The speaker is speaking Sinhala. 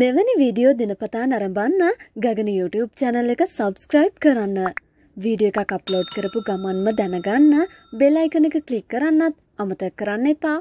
මෙවැනි වීඩියෝ දිනපතා නරඹන්න ගගන YouTube චැනල් එක සබස්ක්‍රයිබ් කරන්න. වීඩියෝ එකක් අප්ලෝඩ් කරපු ගමන්ම දැනගන්න බෙලයිකන එක කලික් කරන්නත් අමත කරන්න එපා.